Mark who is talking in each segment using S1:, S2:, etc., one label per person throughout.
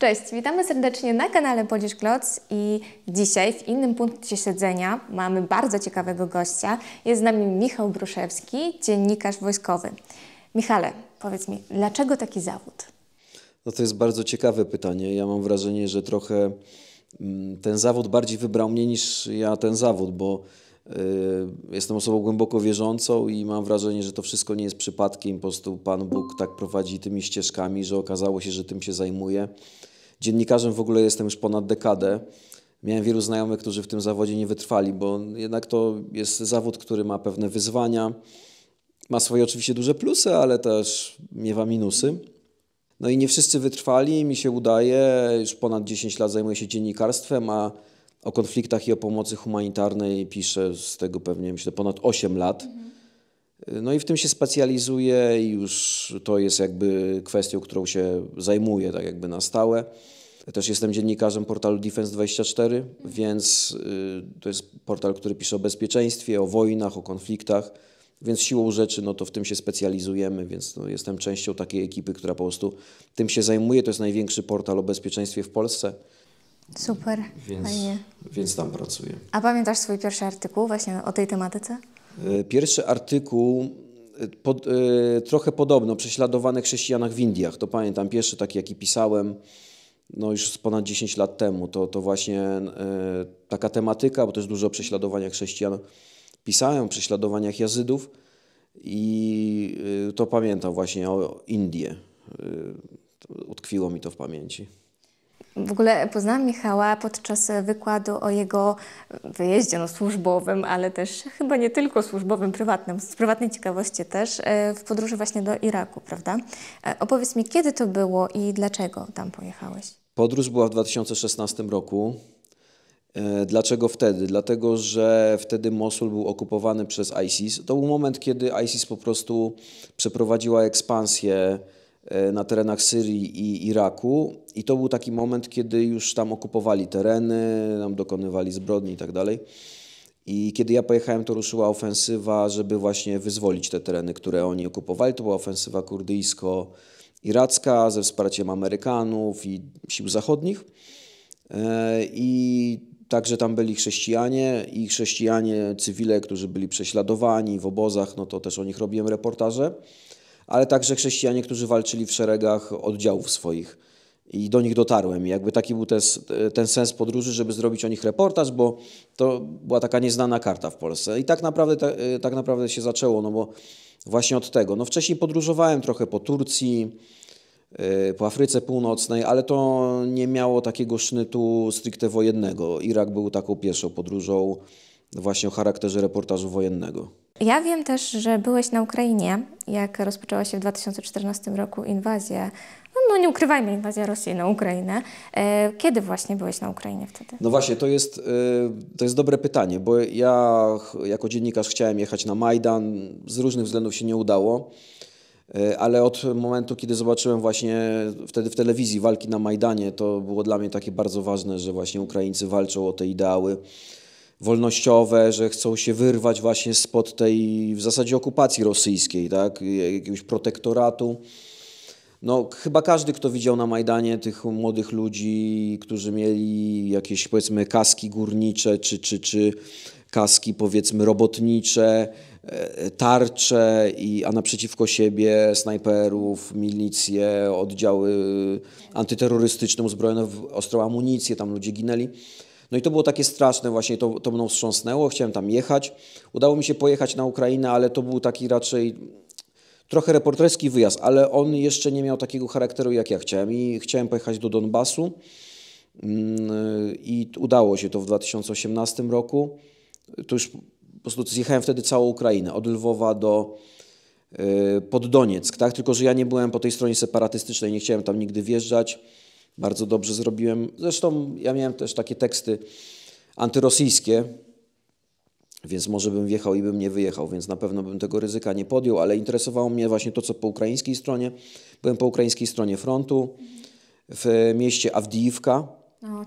S1: Cześć, witamy serdecznie na kanale Polish Kloc i dzisiaj w innym punkcie siedzenia mamy bardzo ciekawego gościa. Jest z nami Michał Bruszewski, dziennikarz wojskowy. Michale, powiedz mi, dlaczego taki zawód?
S2: No to jest bardzo ciekawe pytanie. Ja mam wrażenie, że trochę mm, ten zawód bardziej wybrał mnie niż ja ten zawód, bo y, Jestem osobą głęboko wierzącą i mam wrażenie, że to wszystko nie jest przypadkiem. Po prostu Pan Bóg tak prowadzi tymi ścieżkami, że okazało się, że tym się zajmuje. Dziennikarzem w ogóle jestem już ponad dekadę. Miałem wielu znajomych, którzy w tym zawodzie nie wytrwali, bo jednak to jest zawód, który ma pewne wyzwania. Ma swoje oczywiście duże plusy, ale też miewa minusy. No i nie wszyscy wytrwali, mi się udaje. Już ponad 10 lat zajmuję się dziennikarstwem, a o konfliktach i o pomocy humanitarnej piszę z tego pewnie, myślę, ponad 8 lat. Mhm. No i w tym się specjalizuje i już to jest jakby kwestią, którą się zajmuję tak jakby na stałe. też jestem dziennikarzem portalu Defense24, więc y, to jest portal, który pisze o bezpieczeństwie, o wojnach, o konfliktach, więc siłą rzeczy no to w tym się specjalizujemy, więc no, jestem częścią takiej ekipy, która po prostu tym się zajmuje. To jest największy portal o bezpieczeństwie w Polsce.
S1: Super, więc, fajnie.
S2: Więc tam pracuję.
S1: A pamiętasz swój pierwszy artykuł właśnie o tej tematyce?
S2: E, pierwszy artykuł e, pod, e, trochę podobno prześladowanych chrześcijanach w Indiach. To pamiętam pierwszy taki, jaki pisałem no już ponad 10 lat temu. To, to właśnie taka tematyka, bo też dużo o prześladowaniach chrześcijan pisałem, o prześladowaniach jazydów i to pamiętam właśnie o Indie. Utkwiło mi to w pamięci.
S1: W ogóle poznałam Michała podczas wykładu o jego wyjeździe no, służbowym, ale też chyba nie tylko służbowym, prywatnym, z prywatnej ciekawości też, e, w podróży właśnie do Iraku, prawda? E, opowiedz mi, kiedy to było i dlaczego tam pojechałeś?
S2: Podróż była w 2016 roku. E, dlaczego wtedy? Dlatego, że wtedy Mosul był okupowany przez ISIS. To był moment, kiedy ISIS po prostu przeprowadziła ekspansję E, na terenach Syrii i Iraku. I to był taki moment, kiedy już tam okupowali tereny, tam dokonywali zbrodni i tak dalej. I kiedy ja pojechałem, to ruszyła ofensywa, żeby właśnie wyzwolić te tereny, które oni okupowali. To była ofensywa kurdyjsko-iracka ze wsparciem Amerykanów i sił zachodnich. E, I także tam byli chrześcijanie i chrześcijanie, cywile, którzy byli prześladowani w obozach, no to też o nich robiłem reportaże ale także chrześcijanie, którzy walczyli w szeregach oddziałów swoich. I do nich dotarłem. I jakby taki był ten, ten sens podróży, żeby zrobić o nich reportaż, bo to była taka nieznana karta w Polsce. I tak naprawdę, tak, tak naprawdę się zaczęło, no bo właśnie od tego. No wcześniej podróżowałem trochę po Turcji, y, po Afryce Północnej, ale to nie miało takiego sznytu stricte wojennego. Irak był taką pierwszą podróżą właśnie o charakterze reportażu wojennego.
S1: Ja wiem też, że byłeś na Ukrainie, jak rozpoczęła się w 2014 roku inwazja no, no nie ukrywajmy, inwazja Rosji na Ukrainę. E, kiedy właśnie byłeś na Ukrainie wtedy? No właśnie,
S2: to jest, e, to jest dobre pytanie, bo ja jako dziennikarz chciałem jechać na Majdan, z różnych względów się nie udało, e, ale od momentu, kiedy zobaczyłem właśnie wtedy w telewizji walki na Majdanie, to było dla mnie takie bardzo ważne, że właśnie Ukraińcy walczą o te ideały, wolnościowe, że chcą się wyrwać właśnie spod tej w zasadzie okupacji rosyjskiej, tak? jakiegoś protektoratu. No, chyba każdy, kto widział na Majdanie tych młodych ludzi, którzy mieli jakieś powiedzmy kaski górnicze czy, czy, czy kaski powiedzmy robotnicze, e, tarcze, i, a naprzeciwko siebie snajperów, milicje, oddziały antyterrorystyczne uzbrojone w ostrą amunicję, tam ludzie ginęli no i to było takie straszne, właśnie to, to mną wstrząsnęło, chciałem tam jechać. Udało mi się pojechać na Ukrainę, ale to był taki raczej trochę reporterski wyjazd, ale on jeszcze nie miał takiego charakteru, jak ja chciałem. I chciałem pojechać do Donbasu mm, i udało się to w 2018 roku. To już po prostu zjechałem wtedy całą Ukrainę, od Lwowa do y, pod Donieck, tak? tylko że ja nie byłem po tej stronie separatystycznej, nie chciałem tam nigdy wjeżdżać bardzo dobrze zrobiłem. Zresztą ja miałem też takie teksty antyrosyjskie, więc może bym wjechał i bym nie wyjechał, więc na pewno bym tego ryzyka nie podjął, ale interesowało mnie właśnie to, co po ukraińskiej stronie. Byłem po ukraińskiej stronie frontu w mieście Awdijiwka,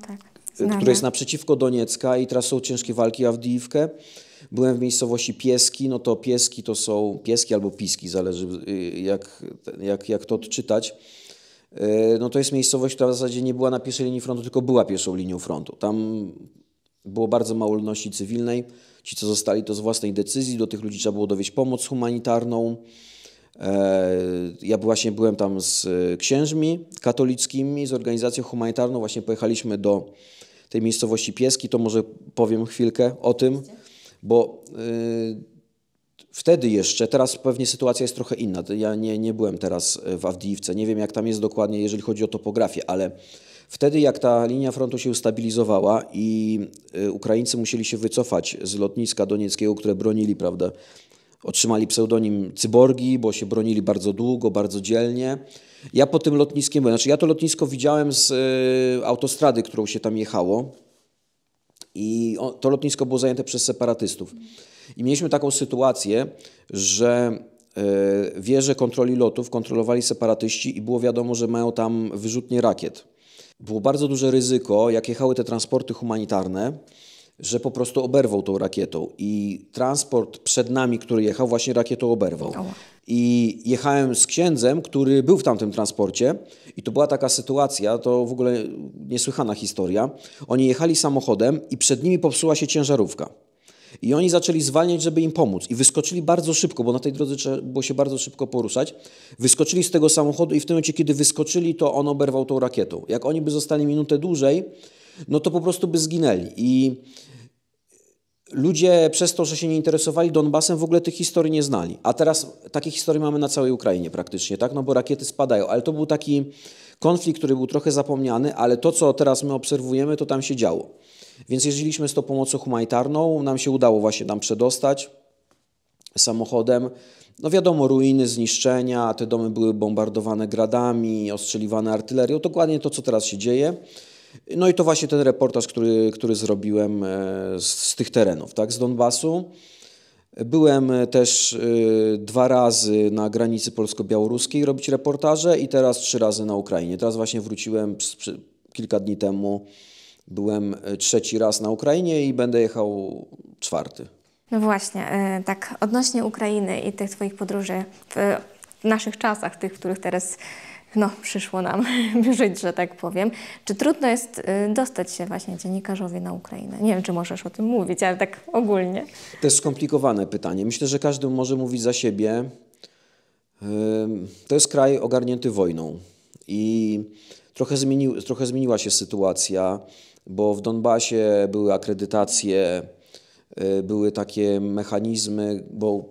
S1: tak. E, które jest
S2: naprzeciwko Doniecka i teraz są ciężkie walki Awdijiwkę. Byłem w miejscowości Pieski, no to Pieski to są Pieski albo Piski, zależy y, jak, jak, jak to odczytać E, no to jest miejscowość, która w zasadzie nie była na pierwszej linii frontu, tylko była pierwszą linią frontu. Tam było bardzo mało ludności cywilnej. Ci, co zostali, to z własnej decyzji. Do tych ludzi trzeba było dowieść pomoc humanitarną. E, ja właśnie byłem tam z e, księżmi katolickimi, z organizacją humanitarną. Właśnie pojechaliśmy do tej miejscowości Pieski. To może powiem chwilkę o tym, bo Wtedy jeszcze, teraz pewnie sytuacja jest trochę inna. Ja nie, nie byłem teraz e, w Awdijiwce, nie wiem jak tam jest dokładnie, jeżeli chodzi o topografię, ale wtedy jak ta linia frontu się ustabilizowała i e, Ukraińcy musieli się wycofać z lotniska donieckiego, które bronili, prawda, otrzymali pseudonim Cyborgi, bo się bronili bardzo długo, bardzo dzielnie. Ja po tym lotniskiem, znaczy ja to lotnisko widziałem z y, autostrady, którą się tam jechało i to lotnisko było zajęte przez separatystów. I mieliśmy taką sytuację, że e, wieże kontroli lotów kontrolowali separatyści i było wiadomo, że mają tam wyrzutnie rakiet. Było bardzo duże ryzyko, jak jechały te transporty humanitarne, że po prostu oberwał tą rakietą i transport przed nami, który jechał, właśnie rakietą oberwał. I jechałem z księdzem, który był w tamtym transporcie i to była taka sytuacja, to w ogóle niesłychana historia. Oni jechali samochodem i przed nimi popsuła się ciężarówka. I oni zaczęli zwalniać, żeby im pomóc. I wyskoczyli bardzo szybko, bo na tej drodze trzeba było się bardzo szybko poruszać. Wyskoczyli z tego samochodu i w tym momencie, kiedy wyskoczyli, to on oberwał tą rakietą. Jak oni by zostali minutę dłużej, no to po prostu by zginęli. I ludzie przez to, że się nie interesowali Donbasem, w ogóle tych historii nie znali. A teraz takie historie mamy na całej Ukrainie praktycznie, tak? No bo rakiety spadają. Ale to był taki konflikt, który był trochę zapomniany, ale to, co teraz my obserwujemy, to tam się działo. Więc jeździliśmy z tą pomocą humanitarną, nam się udało właśnie tam przedostać samochodem. No wiadomo, ruiny, zniszczenia, te domy były bombardowane gradami, ostrzeliwane artylerią, dokładnie to, co teraz się dzieje. No i to właśnie ten reportaż, który, który zrobiłem e, z, z tych terenów, tak, z Donbasu. Byłem też e, dwa razy na granicy polsko-białoruskiej robić reportaże i teraz trzy razy na Ukrainie. Teraz właśnie wróciłem kilka dni temu Byłem e, trzeci raz na Ukrainie i będę jechał czwarty.
S1: No właśnie, e, tak odnośnie Ukrainy i tych Twoich podróży w naszych czasach, tych, których teraz no, przyszło nam żyć, że tak powiem. Czy trudno jest e, dostać się właśnie dziennikarzowi na Ukrainę? Nie wiem, czy możesz o tym mówić, ale tak
S2: ogólnie. To jest skomplikowane pytanie. Myślę, że każdy może mówić za siebie. To jest kraj ogarnięty wojną i trochę, trochę zmieniła się sytuacja bo w Donbasie były akredytacje, y, były takie mechanizmy, bo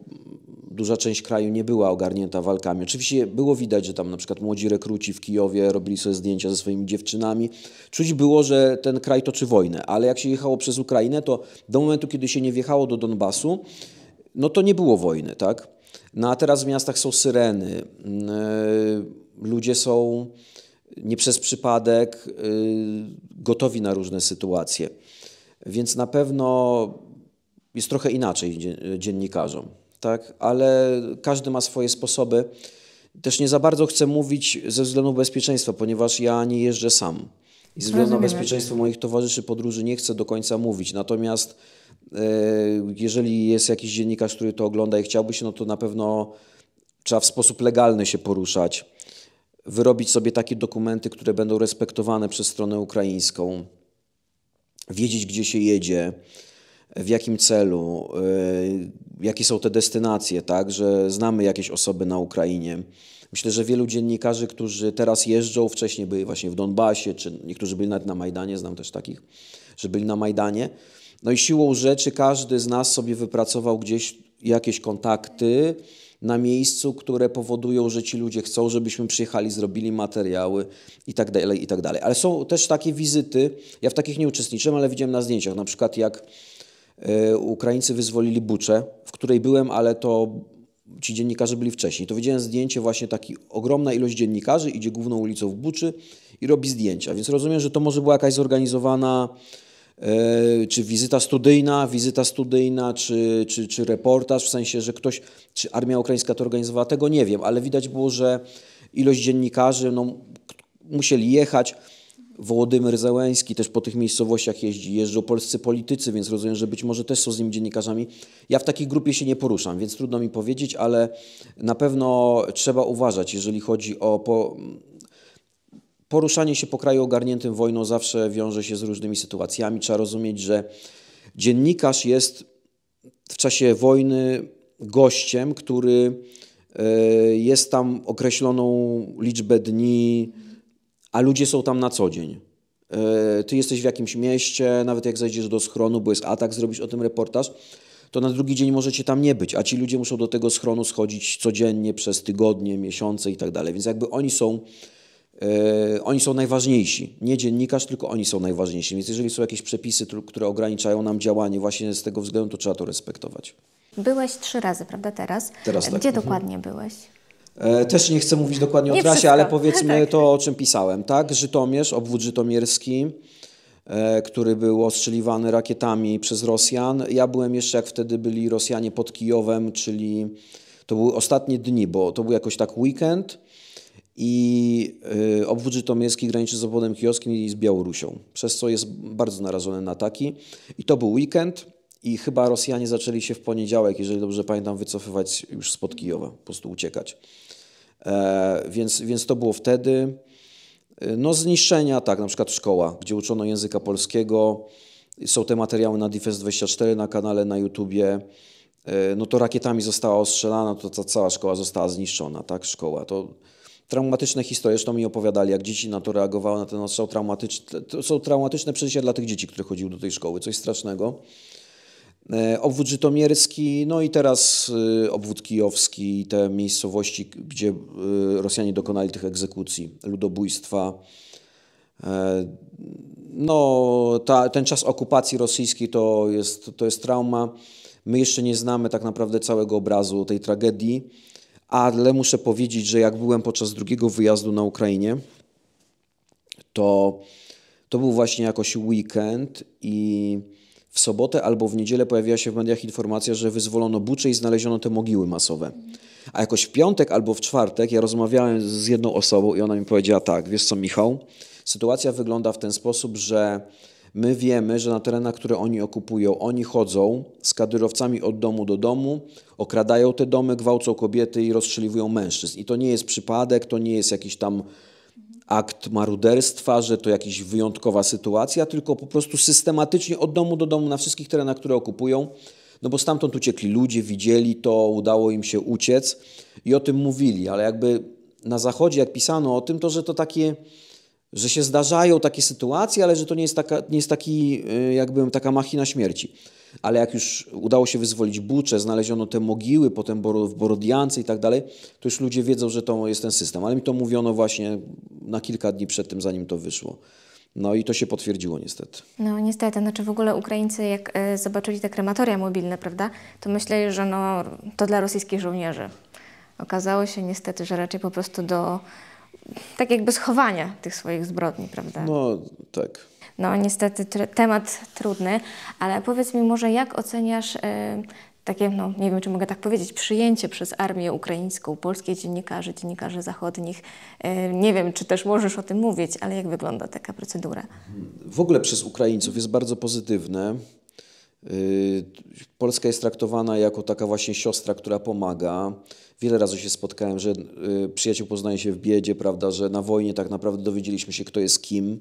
S2: duża część kraju nie była ogarnięta walkami. Oczywiście było widać, że tam na przykład młodzi rekruci w Kijowie robili sobie zdjęcia ze swoimi dziewczynami. Czuć było, że ten kraj toczy wojnę, ale jak się jechało przez Ukrainę, to do momentu, kiedy się nie wjechało do Donbasu, no to nie było wojny, tak? No a teraz w miastach są syreny, y, ludzie są nie przez przypadek y, gotowi na różne sytuacje. Więc na pewno jest trochę inaczej dziennikarzom, tak? ale każdy ma swoje sposoby. Też nie za bardzo chcę mówić ze na bezpieczeństwa, ponieważ ja nie jeżdżę sam. I ze względu na bezpieczeństwo moich towarzyszy podróży nie chcę do końca mówić. Natomiast e, jeżeli jest jakiś dziennikarz, który to ogląda i chciałby się, no to na pewno trzeba w sposób legalny się poruszać wyrobić sobie takie dokumenty, które będą respektowane przez stronę ukraińską, wiedzieć, gdzie się jedzie, w jakim celu, e, jakie są te destynacje, tak, że znamy jakieś osoby na Ukrainie. Myślę, że wielu dziennikarzy, którzy teraz jeżdżą, wcześniej byli właśnie w Donbasie, czy niektórzy byli nawet na Majdanie, znam też takich, że byli na Majdanie. No i siłą rzeczy każdy z nas sobie wypracował gdzieś jakieś kontakty, na miejscu, które powodują, że ci ludzie chcą, żebyśmy przyjechali, zrobili materiały i tak dalej, i tak dalej. Ale są też takie wizyty, ja w takich nie uczestniczyłem, ale widziałem na zdjęciach, na przykład jak e, Ukraińcy wyzwolili Bucze, w której byłem, ale to ci dziennikarze byli wcześniej. To widziałem zdjęcie właśnie taki ogromna ilość dziennikarzy idzie główną ulicą w Buczy i robi zdjęcia. Więc rozumiem, że to może była jakaś zorganizowana E, czy wizyta studyjna, wizyta studyjna, czy, czy, czy reportaż, w sensie, że ktoś, czy Armia Ukraińska to organizowała, tego nie wiem, ale widać było, że ilość dziennikarzy, no, musieli jechać. Wołodymyr Zełęski też po tych miejscowościach jeździ, jeżdżą polscy politycy, więc rozumiem, że być może też są z nim dziennikarzami. Ja w takiej grupie się nie poruszam, więc trudno mi powiedzieć, ale na pewno trzeba uważać, jeżeli chodzi o po, Poruszanie się po kraju ogarniętym wojną zawsze wiąże się z różnymi sytuacjami. Trzeba rozumieć, że dziennikarz jest w czasie wojny gościem, który e, jest tam określoną liczbę dni, a ludzie są tam na co dzień. E, ty jesteś w jakimś mieście, nawet jak zejdziesz do schronu, bo jest atak, zrobisz o tym reportaż, to na drugi dzień możecie tam nie być, a ci ludzie muszą do tego schronu schodzić codziennie przez tygodnie, miesiące i tak dalej. Więc jakby oni są E, oni są najważniejsi. Nie dziennikarz, tylko oni są najważniejsi. Więc jeżeli są jakieś przepisy, które ograniczają nam działanie właśnie z tego względu, to trzeba to respektować.
S1: Byłeś trzy razy, prawda, teraz? teraz tak. Gdzie mhm. dokładnie byłeś?
S2: E, też nie chcę mówić dokładnie o nie trasie, wszystko. ale powiedzmy tak. to, o czym pisałem, tak? Żytomierz, obwód żytomierski, e, który był ostrzeliwany rakietami przez Rosjan. Ja byłem jeszcze, jak wtedy byli Rosjanie pod Kijowem, czyli to były ostatnie dni, bo to był jakoś tak weekend i y, obwód żytomierski graniczy z obwodem kijowskim i z Białorusią, przez co jest bardzo narażony na ataki. I to był weekend i chyba Rosjanie zaczęli się w poniedziałek, jeżeli dobrze pamiętam, wycofywać już spod Kijowa, po prostu uciekać. E, więc, więc to było wtedy. E, no zniszczenia, tak, na przykład szkoła, gdzie uczono języka polskiego. Są te materiały na Defense24 na kanale na YouTubie e, no to rakietami została ostrzelana, to ta cała szkoła została zniszczona, tak, szkoła. To traumatyczne historie, zresztą mi opowiadali, jak dzieci na to reagowały, na ten ostrzał no, traumatyczny. To są traumatyczne przeżycia dla tych dzieci, które chodziły do tej szkoły, coś strasznego. E, obwód żytomierski, no i teraz e, obwód kijowski i te miejscowości, gdzie e, Rosjanie dokonali tych egzekucji, ludobójstwa. No, ta, ten czas okupacji rosyjskiej to jest, to jest trauma. My jeszcze nie znamy tak naprawdę całego obrazu tej tragedii ale muszę powiedzieć, że jak byłem podczas drugiego wyjazdu na Ukrainie, to, to był właśnie jakoś weekend i w sobotę albo w niedzielę pojawiła się w mediach informacja, że wyzwolono Bucze i znaleziono te mogiły masowe. A jakoś w piątek albo w czwartek ja rozmawiałem z jedną osobą i ona mi powiedziała tak, wiesz co Michał, sytuacja wygląda w ten sposób, że My wiemy, że na terenach, które oni okupują, oni chodzą z kadyrowcami od domu do domu, okradają te domy, gwałcą kobiety i rozstrzeliwują mężczyzn. I to nie jest przypadek, to nie jest jakiś tam akt maruderstwa, że to jakaś wyjątkowa sytuacja, tylko po prostu systematycznie od domu do domu na wszystkich terenach, które okupują. No bo stamtąd uciekli ludzie, widzieli to, udało im się uciec i o tym mówili, ale jakby na zachodzie, jak pisano o tym, to że to takie że się zdarzają takie sytuacje, ale że to nie jest, taka, nie jest taki, y, jakby taka machina śmierci. Ale jak już udało się wyzwolić Bucze, znaleziono te mogiły, potem w Borodiance i tak dalej, to już ludzie wiedzą, że to jest ten system. Ale mi to mówiono właśnie na kilka dni przed tym, zanim to wyszło. No i to się potwierdziło niestety.
S1: No niestety, znaczy w ogóle Ukraińcy jak y, zobaczyli te krematoria mobilne, prawda, to myśleli, że no, to dla rosyjskich żołnierzy. Okazało się niestety, że raczej po prostu do tak jakby schowania tych swoich zbrodni, prawda? No, tak. No, niestety tr temat trudny, ale powiedz mi może, jak oceniasz... Y takie, no nie wiem, czy mogę tak powiedzieć, przyjęcie przez armię ukraińską, polskie dziennikarzy, dziennikarzy zachodnich. Y, nie wiem, czy też możesz o tym mówić, ale jak wygląda taka procedura?
S2: W ogóle przez Ukraińców jest bardzo pozytywne. Y, Polska jest traktowana jako taka właśnie siostra, która pomaga. Wiele razy się spotkałem, że y, przyjaciół poznaje się w biedzie, prawda, że na wojnie tak naprawdę dowiedzieliśmy się, kto jest kim.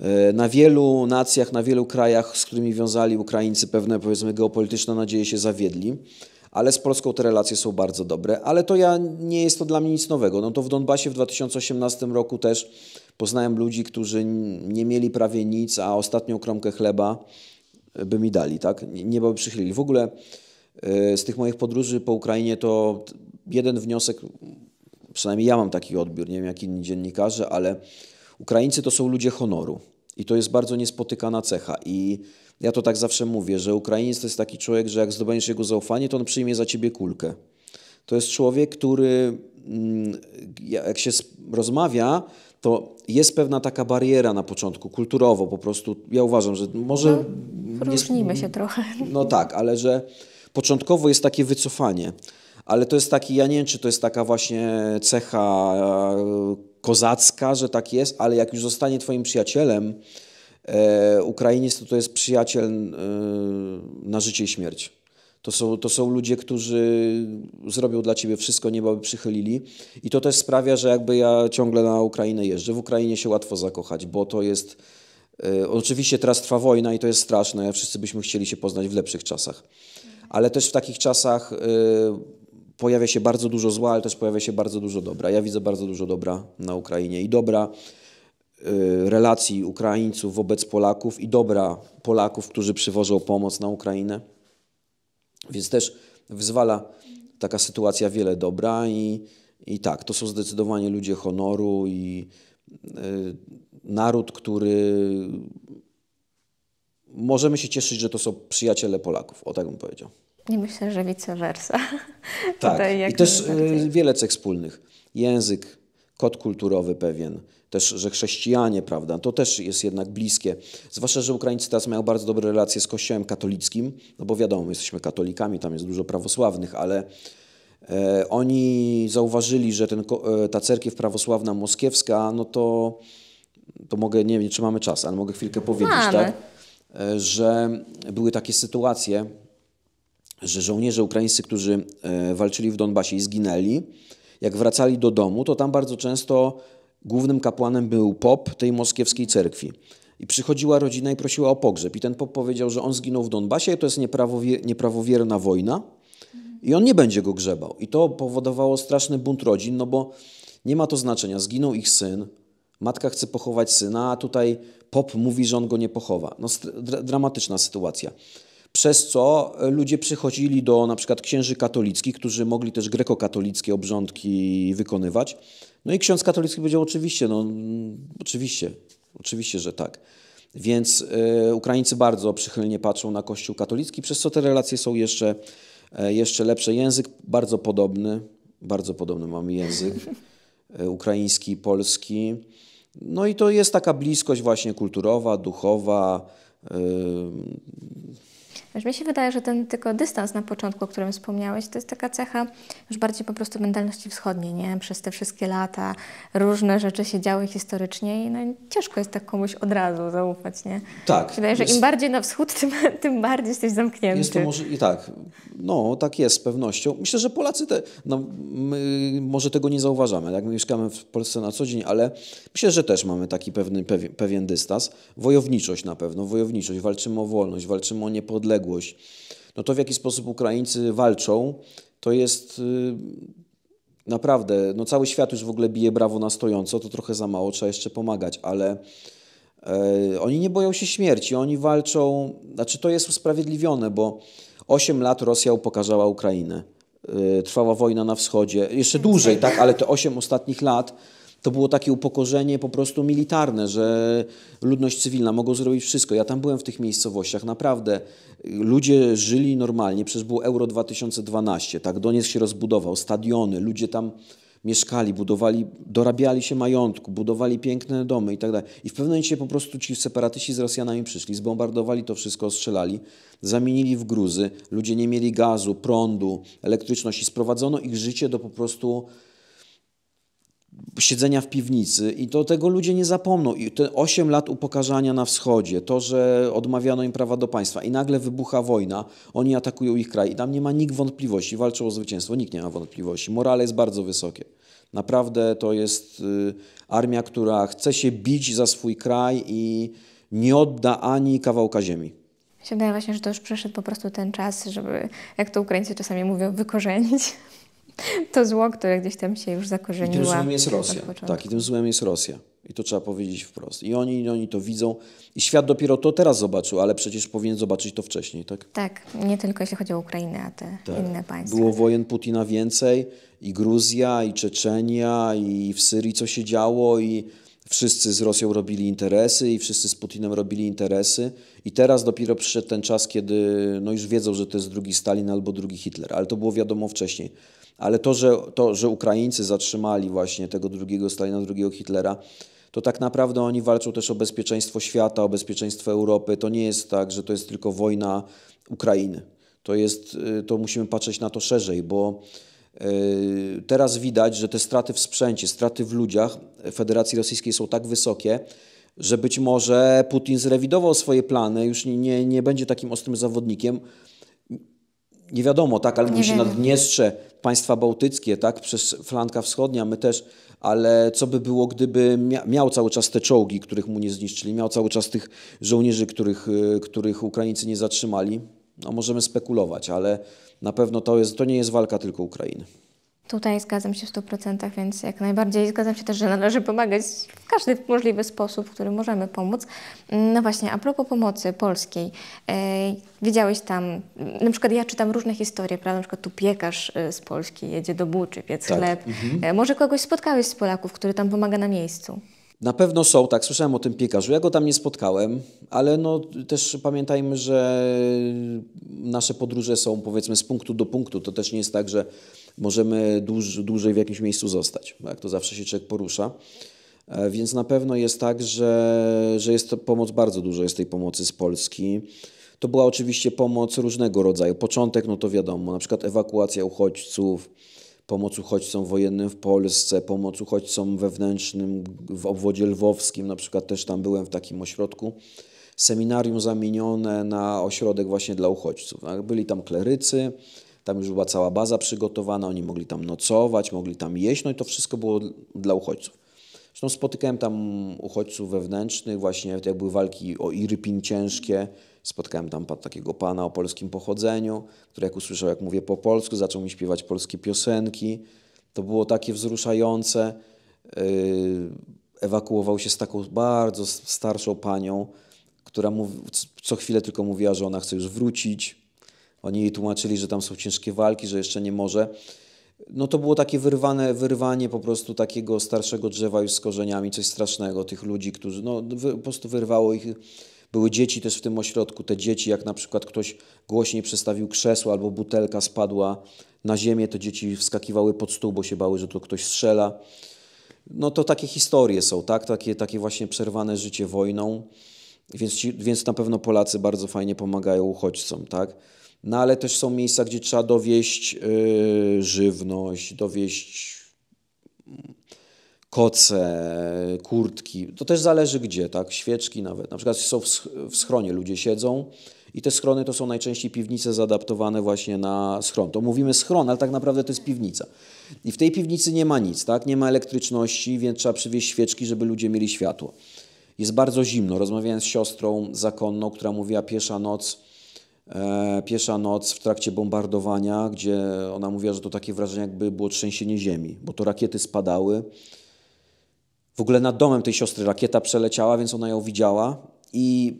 S2: Y, na wielu nacjach, na wielu krajach, z którymi wiązali Ukraińcy pewne, powiedzmy, geopolityczne nadzieje się zawiedli, ale z Polską te relacje są bardzo dobre. Ale to ja, nie jest to dla mnie nic nowego. No to w Donbasie w 2018 roku też poznałem ludzi, którzy nie mieli prawie nic, a ostatnią kromkę chleba by mi dali, tak? Nie byłoby przychylili. W ogóle e, z tych moich podróży po Ukrainie to jeden wniosek, przynajmniej ja mam taki odbiór, nie wiem jak inni dziennikarze, ale Ukraińcy to są ludzie honoru i to jest bardzo niespotykana cecha i ja to tak zawsze mówię, że Ukrainiec to jest taki człowiek, że jak zdobędziesz jego zaufanie, to on przyjmie za ciebie kulkę. To jest człowiek, który mm, jak się rozmawia, to jest pewna taka bariera na początku, kulturowo po prostu. Ja uważam, że może no.
S1: Różnimy się trochę. No
S2: tak, ale że początkowo jest takie wycofanie. Ale to jest taki, ja nie wiem, czy to jest taka właśnie cecha e, kozacka, że tak jest, ale jak już zostanie twoim przyjacielem, e, Ukrainiec to, to jest przyjaciel e, na życie i śmierć. To są, to są ludzie, którzy zrobią dla ciebie wszystko, nieba by przychylili. I to też sprawia, że jakby ja ciągle na Ukrainę jeżdżę. W Ukrainie się łatwo zakochać, bo to jest E, oczywiście teraz trwa wojna i to jest straszne, wszyscy byśmy chcieli się poznać w lepszych czasach. Ale też w takich czasach e, pojawia się bardzo dużo zła, ale też pojawia się bardzo dużo dobra. Ja widzę bardzo dużo dobra na Ukrainie i dobra e, relacji Ukraińców wobec Polaków i dobra Polaków, którzy przywożą pomoc na Ukrainę. Więc też wzwala taka sytuacja wiele dobra i, i tak, to są zdecydowanie ludzie honoru i naród, który możemy się cieszyć, że to są przyjaciele Polaków, o tak bym powiedział.
S1: Nie myślę, że vice versa. Tak, i też e,
S2: wiele cech wspólnych. Język, kod kulturowy pewien, też, że chrześcijanie, prawda, to też jest jednak bliskie. Zwłaszcza, że Ukraińcy teraz mają bardzo dobre relacje z kościołem katolickim, no bo wiadomo, my jesteśmy katolikami, tam jest dużo prawosławnych, ale e, oni zauważyli, że ten, e, ta cerkiew prawosławna moskiewska, no to to mogę, nie wiem, czy mamy czas, ale mogę chwilkę powiedzieć, mamy. tak? E, że były takie sytuacje, że żołnierze ukraińscy, którzy e, walczyli w Donbasie i zginęli, jak wracali do domu, to tam bardzo często głównym kapłanem był pop tej moskiewskiej cerkwi. I przychodziła rodzina i prosiła o pogrzeb. I ten pop powiedział, że on zginął w Donbasie, to jest nieprawowier nieprawowierna wojna i on nie będzie go grzebał. I to powodowało straszny bunt rodzin, no bo nie ma to znaczenia, zginął ich syn, Matka chce pochować syna, a tutaj pop mówi, że on go nie pochowa. No, dramatyczna sytuacja. Przez co ludzie przychodzili do na przykład księży katolickich, którzy mogli też grekokatolickie obrządki wykonywać. No i ksiądz katolicki powiedział oczywiście, no mm, oczywiście, oczywiście, że tak. Więc y, Ukraińcy bardzo przychylnie patrzą na Kościół katolicki, przez co te relacje są jeszcze, y, jeszcze lepsze. Język bardzo podobny, bardzo podobny mamy język, y, ukraiński, polski. No i to jest taka bliskość właśnie kulturowa, duchowa. Yy
S1: Wiesz, mi się wydaje, że ten tylko dystans na początku, o którym wspomniałeś, to jest taka cecha już bardziej po prostu mentalności wschodniej, nie? Przez te wszystkie lata różne rzeczy się działy historycznie i no, ciężko jest tak komuś od razu zaufać, nie?
S2: Tak. Mi się że jest... im bardziej
S1: na wschód, tym, tym bardziej jesteś zamknięty. Jest to może
S2: i tak. No, tak jest z pewnością. Myślę, że Polacy te, no, może tego nie zauważamy, jak my mieszkamy w Polsce na co dzień, ale myślę, że też mamy taki pewny, pewien dystans. Wojowniczość na pewno, wojowniczość. Walczymy o wolność, walczymy o niepodległość niepodległość. No to w jaki sposób Ukraińcy walczą, to jest y, naprawdę, no cały świat już w ogóle bije brawo na stojąco, to trochę za mało, trzeba jeszcze pomagać, ale e, oni nie boją się śmierci, oni walczą, znaczy to jest usprawiedliwione, bo 8 lat Rosja upokarzała Ukrainę. Y, trwała wojna na wschodzie, jeszcze mhm. dłużej, tak, ale te 8 ostatnich lat to było takie upokorzenie po prostu militarne, że ludność cywilna mogła zrobić wszystko. Ja tam byłem w tych miejscowościach, naprawdę. Ludzie żyli normalnie, przecież było Euro 2012, tak, Donieck się rozbudował, stadiony, ludzie tam mieszkali, budowali, dorabiali się majątku, budowali piękne domy itd. Tak I w pewnym momencie po prostu ci separatyści z Rosjanami przyszli, zbombardowali to wszystko, ostrzelali, zamienili w gruzy, ludzie nie mieli gazu, prądu, elektryczności, sprowadzono ich życie do po prostu siedzenia w piwnicy i to tego ludzie nie zapomną. I te 8 lat upokarzania na wschodzie, to, że odmawiano im prawa do państwa i nagle wybucha wojna, oni atakują ich kraj i tam nie ma nikt wątpliwości, walczą o zwycięstwo, nikt nie ma wątpliwości. Morale jest bardzo wysokie. Naprawdę to jest y, armia, która chce się bić za swój kraj i nie odda ani kawałka ziemi.
S1: się wydaje właśnie, że to już przeszedł po prostu ten czas, żeby, jak to Ukraińcy czasami mówią, wykorzenić. to zło, które gdzieś tam się już zakorzeniło. I tym złem jest Rosja. Tak,
S2: i tym złem jest Rosja. I to trzeba powiedzieć wprost. I oni, oni to widzą. I świat dopiero to teraz zobaczył, ale przecież powinien zobaczyć to wcześniej, tak?
S1: Tak, nie tylko jeśli chodzi o Ukrainę, a te tak. inne państwa. Było
S2: wojen Putina więcej, i Gruzja, i Czeczenia, i w Syrii co się działo, i wszyscy z Rosją robili interesy, i wszyscy z Putinem robili interesy. I teraz dopiero przyszedł ten czas, kiedy no już wiedzą, że to jest drugi Stalin albo drugi Hitler, ale to było wiadomo wcześniej. Ale to że, to, że Ukraińcy zatrzymali właśnie tego drugiego Stalina, drugiego Hitlera, to tak naprawdę oni walczą też o bezpieczeństwo świata, o bezpieczeństwo Europy. To nie jest tak, że to jest tylko wojna Ukrainy. To, jest, y, to musimy patrzeć na to szerzej, bo y, teraz widać, że te straty w sprzęcie, straty w ludziach Federacji Rosyjskiej są tak wysokie, że być może Putin zrewidował swoje plany, już nie, nie będzie takim ostrym zawodnikiem, nie wiadomo, tak, ale się Naddniestrze, państwa bałtyckie, tak, przez flanka wschodnia, my też, ale co by było, gdyby miał cały czas te czołgi, których mu nie zniszczyli, miał cały czas tych żołnierzy, których, y, których Ukraińcy nie zatrzymali? No możemy spekulować, ale na pewno to, jest, to nie jest walka tylko Ukrainy.
S1: Tutaj zgadzam się w 100%, więc jak najbardziej zgadzam się też, że należy pomagać w każdy możliwy sposób, w który możemy pomóc. No właśnie, a propos pomocy polskiej, e, widziałeś tam, na przykład ja czytam różne historie, prawda? Na przykład tu piekarz e, z Polski jedzie do Buczy, piec tak. chleb. Mhm. E, może kogoś spotkałeś z Polaków, który tam pomaga na miejscu?
S2: Na pewno są, tak, słyszałem o tym piekarzu. Ja go tam nie spotkałem, ale no, też pamiętajmy, że nasze podróże są powiedzmy z punktu do punktu. To też nie jest tak, że możemy dłuż, dłużej w jakimś miejscu zostać. Tak? To zawsze się człowiek porusza. E, więc na pewno jest tak, że, że jest to pomoc bardzo dużo, jest tej pomocy z Polski. To była oczywiście pomoc różnego rodzaju. Początek, no to wiadomo, na przykład ewakuacja uchodźców, pomoc uchodźcom wojennym w Polsce, pomoc uchodźcom wewnętrznym w obwodzie lwowskim, na przykład też tam byłem w takim ośrodku. Seminarium zamienione na ośrodek właśnie dla uchodźców. Tak, byli tam klerycy, tam już była cała baza przygotowana, oni mogli tam nocować, mogli tam jeść, no i to wszystko było dla uchodźców. Zresztą spotykałem tam uchodźców wewnętrznych, właśnie jak były walki o Irpin ciężkie. Spotkałem tam takiego pana o polskim pochodzeniu, który jak usłyszał, jak mówię po polsku, zaczął mi śpiewać polskie piosenki. To było takie wzruszające. Yy, ewakuował się z taką bardzo starszą panią, która co chwilę tylko mówiła, że ona chce już wrócić. Oni jej tłumaczyli, że tam są ciężkie walki, że jeszcze nie może no to było takie wyrwane, wyrwanie po prostu takiego starszego drzewa już z korzeniami, coś strasznego, tych ludzi, którzy, no po prostu wyrwało ich, były dzieci też w tym ośrodku, te dzieci, jak na przykład ktoś głośniej przestawił krzesło albo butelka spadła na ziemię, to dzieci wskakiwały pod stół, bo się bały, że tu ktoś strzela. No to takie historie są, tak? Takie, takie właśnie przerwane życie wojną, więc, ci, więc na pewno Polacy bardzo fajnie pomagają uchodźcom, tak? No ale też są miejsca, gdzie trzeba dowieść yy, żywność, dowieść mm, koce, kurtki. To też zależy gdzie, tak? Świeczki nawet. Na przykład są w schronie, ludzie siedzą i te schrony to są najczęściej piwnice zadaptowane właśnie na schron. To mówimy schron, ale tak naprawdę to jest piwnica. I w tej piwnicy nie ma nic, tak? Nie ma elektryczności, więc trzeba przywieźć świeczki, żeby ludzie mieli światło. Jest bardzo zimno. Rozmawiałem z siostrą zakonną, która mówiła piesza noc E, Piesza noc w trakcie bombardowania, gdzie ona mówiła, że to takie wrażenie, jakby było trzęsienie ziemi, bo to rakiety spadały. W ogóle nad domem tej siostry rakieta przeleciała, więc ona ją widziała. I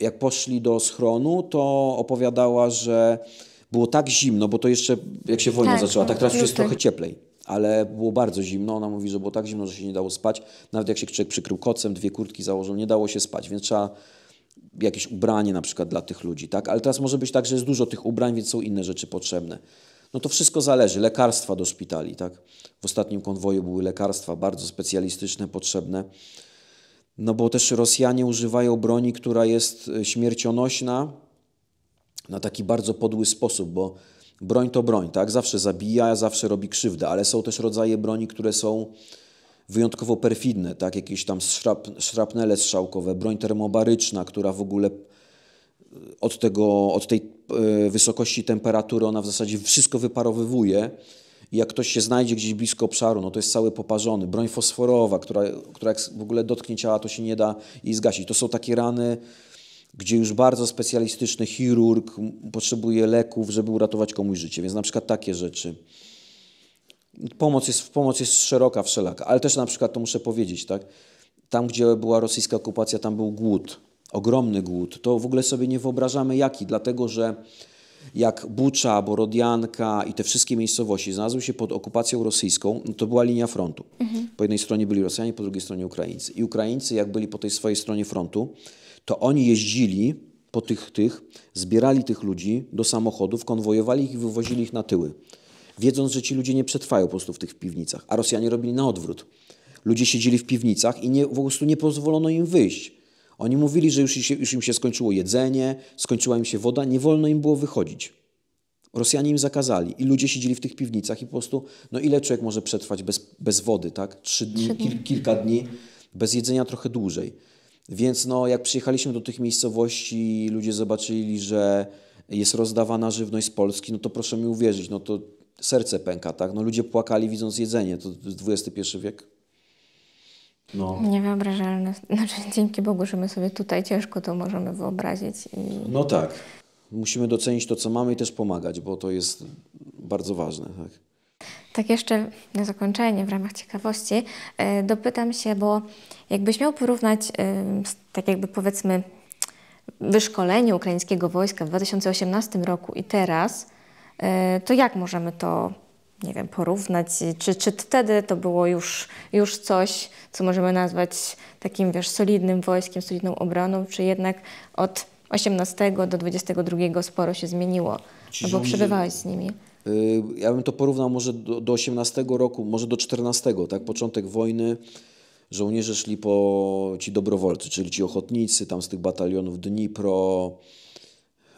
S2: jak poszli do schronu, to opowiadała, że było tak zimno, bo to jeszcze jak się wojna tak, zaczęła, tak teraz już jest trochę cieplej, ale było bardzo zimno. Ona mówi, że było tak zimno, że się nie dało spać. Nawet jak się człowiek przykrył kocem, dwie kurtki założył, nie dało się spać, więc trzeba jakieś ubranie na przykład dla tych ludzi, tak? Ale teraz może być tak, że jest dużo tych ubrań, więc są inne rzeczy potrzebne. No to wszystko zależy. Lekarstwa do szpitali, tak? W ostatnim konwoju były lekarstwa bardzo specjalistyczne, potrzebne. No bo też Rosjanie używają broni, która jest e, śmiercionośna na taki bardzo podły sposób, bo broń to broń, tak? Zawsze zabija, zawsze robi krzywdę, ale są też rodzaje broni, które są wyjątkowo perfidne, tak? jakieś tam szrap, szrapnele strzałkowe, broń termobaryczna, która w ogóle e, od, tego, od tej e, wysokości temperatury ona w zasadzie wszystko wyparowywuje. I jak ktoś się znajdzie gdzieś blisko obszaru, no to jest cały poparzony. Broń fosforowa, która, która jak w ogóle dotknie ciała, to się nie da i zgasić. To są takie rany, gdzie już bardzo specjalistyczny chirurg potrzebuje leków, żeby uratować komuś życie. Więc na przykład takie rzeczy. Pomoc jest, pomoc jest szeroka, wszelaka, ale też na przykład to muszę powiedzieć, tak? Tam, gdzie była rosyjska okupacja, tam był głód, ogromny głód. To w ogóle sobie nie wyobrażamy jaki, dlatego że jak Bucza, Borodianka i te wszystkie miejscowości znalazły się pod okupacją rosyjską, no to była linia frontu. Mhm. Po jednej stronie byli Rosjanie, po drugiej stronie Ukraińcy. I Ukraińcy, jak byli po tej swojej stronie frontu, to oni jeździli po tych, tych, zbierali tych ludzi do samochodów, konwojowali ich i wywozili ich na tyły wiedząc, że ci ludzie nie przetrwają po prostu w tych piwnicach, a Rosjanie robili na odwrót. Ludzie siedzieli w piwnicach i nie, po prostu nie pozwolono im wyjść. Oni mówili, że już, już im się skończyło jedzenie, skończyła im się woda, nie wolno im było wychodzić. Rosjanie im zakazali i ludzie siedzieli w tych piwnicach i po prostu, no ile człowiek może przetrwać bez, bez wody, tak? Trzy dni, kil, kilka dni, bez jedzenia trochę dłużej. Więc no, jak przyjechaliśmy do tych miejscowości, ludzie zobaczyli, że jest rozdawana żywność z Polski, no to proszę mi uwierzyć, no to serce pęka, tak? No ludzie płakali widząc jedzenie, to jest XXI wiek. No.
S1: Niewyobrażalne. Znaczy, dzięki Bogu, że my sobie tutaj ciężko to możemy wyobrazić. I... No tak.
S2: Musimy docenić to, co mamy i też pomagać, bo to jest bardzo ważne. Tak?
S1: Tak jeszcze na zakończenie, w ramach ciekawości, e, dopytam się, bo jakbyś miał porównać, e, tak jakby powiedzmy, wyszkolenie ukraińskiego wojska w 2018 roku i teraz, E, to jak możemy to nie wiem, porównać, czy, czy wtedy to było już, już coś, co możemy nazwać takim, wiesz, solidnym wojskiem, solidną obroną, czy jednak od 18 do 22 sporo się zmieniło,
S2: no bo przebywałeś z nimi. Y, ja bym to porównał może do, do 18 roku, może do 14, tak, początek wojny, żołnierze szli po ci dobrowolcy, czyli ci ochotnicy tam z tych batalionów Dnipro,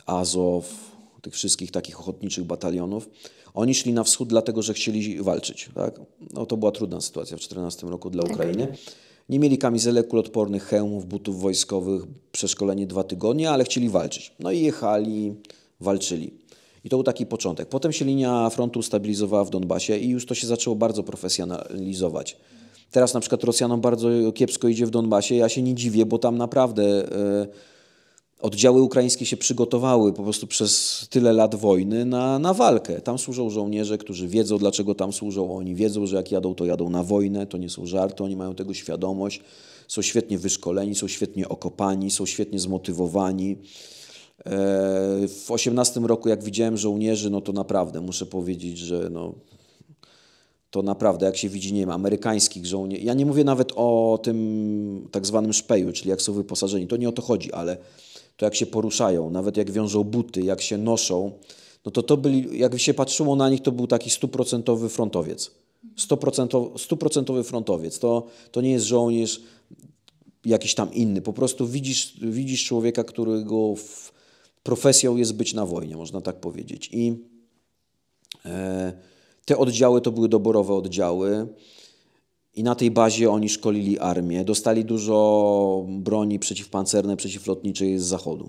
S2: Azow, tych wszystkich takich ochotniczych batalionów. Oni szli na wschód dlatego, że chcieli walczyć. Tak? No, to była trudna sytuacja w 2014 roku dla tak. Ukrainy. Nie mieli kamizelek kulotpornych, hełmów, butów wojskowych, przeszkolenie dwa tygodnie, ale chcieli walczyć. No i jechali, walczyli. I to był taki początek. Potem się linia frontu stabilizowała w Donbasie i już to się zaczęło bardzo profesjonalizować. Teraz na przykład Rosjanom bardzo kiepsko idzie w Donbasie. Ja się nie dziwię, bo tam naprawdę... Yy, oddziały ukraińskie się przygotowały po prostu przez tyle lat wojny na, na walkę. Tam służą żołnierze, którzy wiedzą, dlaczego tam służą. Oni wiedzą, że jak jadą, to jadą na wojnę. To nie są żarty, oni mają tego świadomość. Są świetnie wyszkoleni, są świetnie okopani, są świetnie zmotywowani. E, w 18 roku, jak widziałem żołnierzy, no to naprawdę muszę powiedzieć, że no, to naprawdę, jak się widzi, nie wiem, amerykańskich żołnierzy. Ja nie mówię nawet o tym tak zwanym szpeju, czyli jak są wyposażeni. To nie o to chodzi, ale to jak się poruszają, nawet jak wiążą buty, jak się noszą, no to to byli, jak się patrzyło na nich, to był taki stuprocentowy frontowiec. Stuprocentowy frontowiec. To, to nie jest żołnierz jakiś tam inny. Po prostu widzisz, widzisz człowieka, którego profesją jest być na wojnie, można tak powiedzieć. I e, te oddziały to były doborowe oddziały. I na tej bazie oni szkolili armię. Dostali dużo broni przeciwpancernej, przeciwlotniczej z zachodu.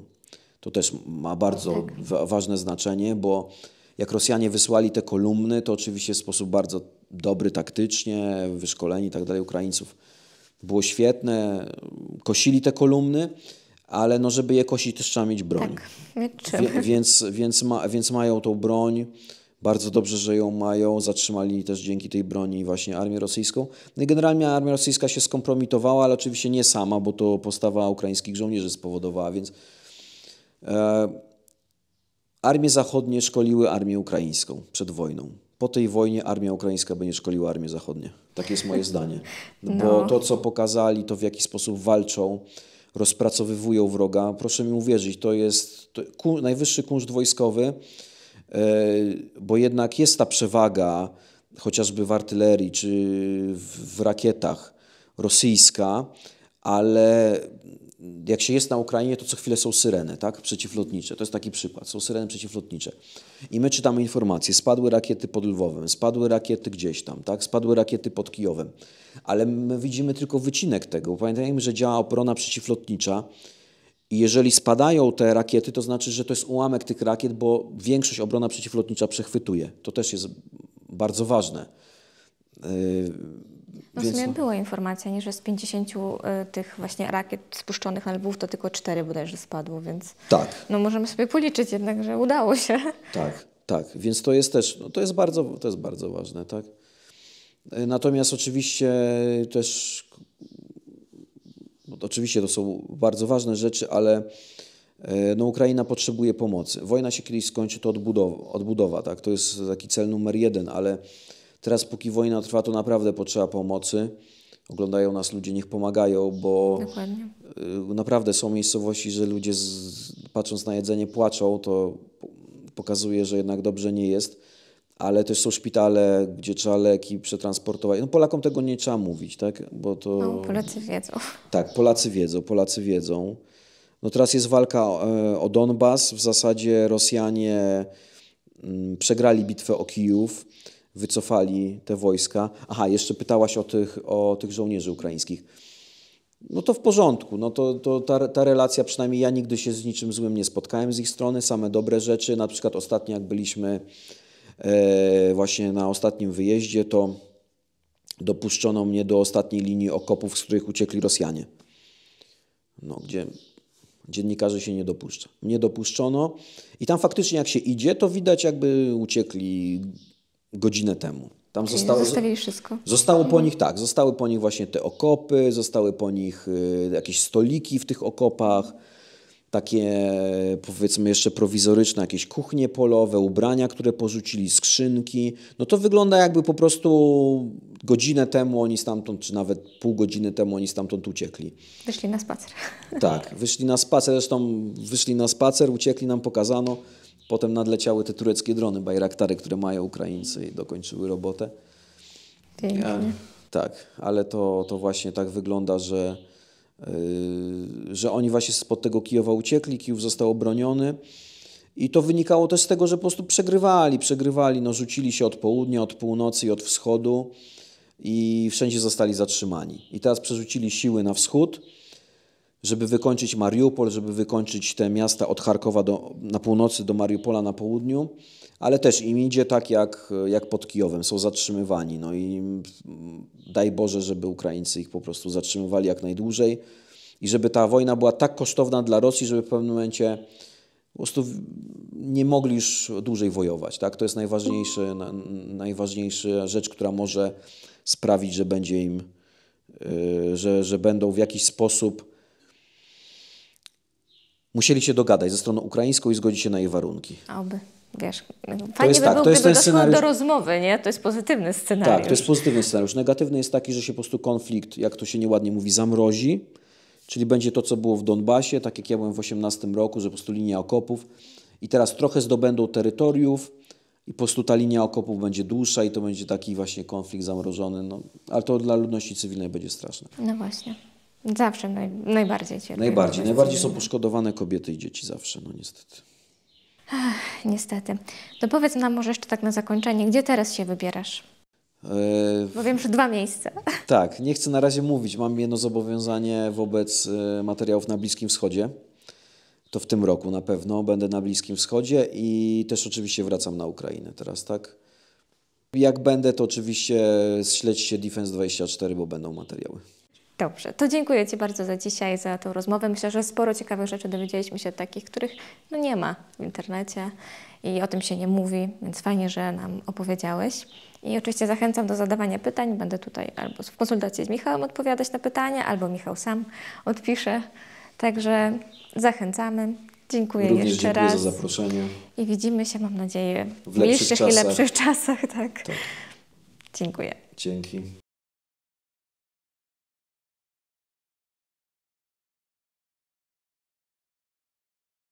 S2: To też ma bardzo tak. ważne znaczenie, bo jak Rosjanie wysłali te kolumny, to oczywiście w sposób bardzo dobry taktycznie, wyszkoleni i tak dalej Ukraińców. Było świetne, kosili te kolumny, ale no, żeby je kosić też trzeba mieć broń. Tak, Wie, więc, więc, ma, więc mają tą broń bardzo dobrze, że ją mają. Zatrzymali też dzięki tej broni właśnie armię rosyjską. No i generalnie armia rosyjska się skompromitowała, ale oczywiście nie sama, bo to postawa ukraińskich żołnierzy spowodowała, więc e, armie zachodnie szkoliły armię ukraińską przed wojną. Po tej wojnie armia ukraińska będzie szkoliła armię zachodnie. Takie jest moje zdanie. no. Bo to, co pokazali, to w jaki sposób walczą, rozpracowywują wroga, proszę mi uwierzyć, to jest to, ku, najwyższy kunszt wojskowy E, bo jednak jest ta przewaga, chociażby w artylerii czy w rakietach rosyjska, ale jak się jest na Ukrainie, to co chwilę są syreny tak? przeciwlotnicze. To jest taki przykład. Są syreny przeciwlotnicze. I my czytamy informacje. Spadły rakiety pod Lwowem, spadły rakiety gdzieś tam, tak? spadły rakiety pod Kijowem. Ale my widzimy tylko wycinek tego. Pamiętajmy, że działa obrona przeciwlotnicza i jeżeli spadają te rakiety, to znaczy, że to jest ułamek tych rakiet, bo większość obrona przeciwlotnicza przechwytuje. To też jest bardzo ważne. No, W sumie
S1: była informacja, nie, że z 50 y, tych właśnie rakiet spuszczonych na Lwów to tylko 4 bodajże spadło, więc tak. no, możemy sobie policzyć jednak, że udało się.
S2: Tak, tak. Więc to jest też, no, to, jest bardzo, to jest bardzo ważne, tak. Y, natomiast oczywiście też oczywiście to są bardzo ważne rzeczy, ale e, no, Ukraina potrzebuje pomocy. Wojna się kiedyś skończy, to odbudowa, odbudowa tak? to jest taki cel numer jeden, ale teraz póki wojna trwa, to naprawdę potrzeba pomocy. Oglądają nas ludzie, niech pomagają, bo Dokładnie. E, naprawdę są miejscowości, że ludzie z, patrząc na jedzenie płaczą, to pokazuje, że jednak dobrze nie jest ale też są szpitale, gdzie trzeba leki przetransportować. No Polakom tego nie trzeba mówić, tak? Bo to... No,
S1: Polacy wiedzą.
S2: Tak, Polacy wiedzą, Polacy wiedzą. No teraz jest walka e, o Donbas. W zasadzie Rosjanie mm, przegrali bitwę o Kijów, wycofali te wojska. Aha, jeszcze pytałaś o tych, o tych żołnierzy ukraińskich. No to w porządku, no to, to ta, ta relacja, przynajmniej ja nigdy się z niczym złym nie spotkałem z ich strony, same dobre rzeczy, na przykład ostatnio jak byliśmy E, właśnie na ostatnim wyjeździe, to dopuszczono mnie do ostatniej linii okopów, z których uciekli Rosjanie. No, gdzie dziennikarzy się nie dopuszcza. Nie dopuszczono i tam faktycznie jak się idzie, to widać jakby uciekli godzinę temu. Tam zostało, zostawili
S1: wszystko. Zostało po mhm. nich,
S2: tak, zostały po nich właśnie te okopy, zostały po nich y, jakieś stoliki w tych okopach takie powiedzmy jeszcze prowizoryczne, jakieś kuchnie polowe, ubrania, które porzucili, skrzynki. No to wygląda jakby po prostu godzinę temu oni stamtąd, czy nawet pół godziny temu oni stamtąd uciekli.
S1: Wyszli na spacer. Tak,
S2: wyszli na spacer, zresztą wyszli na spacer, uciekli, nam pokazano. Potem nadleciały te tureckie drony Bajraktary, które mają Ukraińcy i dokończyły robotę. Pięknie. E, tak, ale to, to właśnie tak wygląda, że Y, że oni właśnie spod tego Kijowa uciekli, Kijów został obroniony. I to wynikało też z tego, że po prostu przegrywali, przegrywali, no, rzucili się od południa, od północy i od wschodu i wszędzie zostali zatrzymani. I teraz przerzucili siły na wschód, żeby wykończyć Mariupol, żeby wykończyć te miasta od Charkowa do, na północy do Mariupola na południu, ale też im idzie tak jak, jak pod Kijowem, są zatrzymywani. No i daj Boże, żeby Ukraińcy ich po prostu zatrzymywali jak najdłużej i żeby ta wojna była tak kosztowna dla Rosji, żeby w pewnym momencie po prostu nie mogli już dłużej wojować. Tak? To jest najważniejszy, najważniejsza rzecz, która może sprawić, że będzie im, y, że, że będą w jakiś sposób Musieli się dogadać ze stroną ukraińską i zgodzić się na jej warunki.
S1: Oby. Wiesz,
S2: fajnie by tak, było, to jest ten scenariusz... do
S1: rozmowy, nie? To jest pozytywny scenariusz. Tak, to jest
S2: pozytywny scenariusz. Negatywny jest taki, że się po prostu konflikt, jak to się nieładnie mówi, zamrozi, czyli będzie to, co było w Donbasie, tak jak ja byłem w 18 roku, że po prostu linia okopów i teraz trochę zdobędą terytoriów i po prostu ta linia okopów będzie dłuższa i to będzie taki właśnie konflikt zamrożony, no, ale to dla ludności cywilnej będzie straszne.
S1: No właśnie. Zawsze naj, najbardziej cierpią. Najbardziej. Najbardziej są
S2: poszkodowane kobiety i dzieci zawsze, no niestety.
S1: Ach, niestety. To powiedz nam może jeszcze tak na zakończenie, gdzie teraz się wybierasz?
S2: Powiem,
S1: Bo wiem, że dwa miejsca.
S2: Tak, nie chcę na razie mówić. Mam jedno zobowiązanie wobec e, materiałów na Bliskim Wschodzie. To w tym roku na pewno będę na Bliskim Wschodzie i też oczywiście wracam na Ukrainę teraz, tak? Jak będę, to oczywiście śledź się Defense 24, bo będą materiały.
S1: Dobrze, to dziękuję Ci bardzo za dzisiaj, za tę rozmowę. Myślę, że sporo ciekawych rzeczy dowiedzieliśmy się, takich, których no nie ma w internecie i o tym się nie mówi, więc fajnie, że nam opowiedziałeś. I oczywiście zachęcam do zadawania pytań. Będę tutaj albo w konsultacji z Michałem odpowiadać na pytania, albo Michał sam odpisze. Także zachęcamy. Dziękuję Również jeszcze dziękuję raz. za zaproszenie. I widzimy się, mam
S2: nadzieję, w lepszych, lepszych i lepszych czasach. Tak. tak. Dziękuję. Dzięki.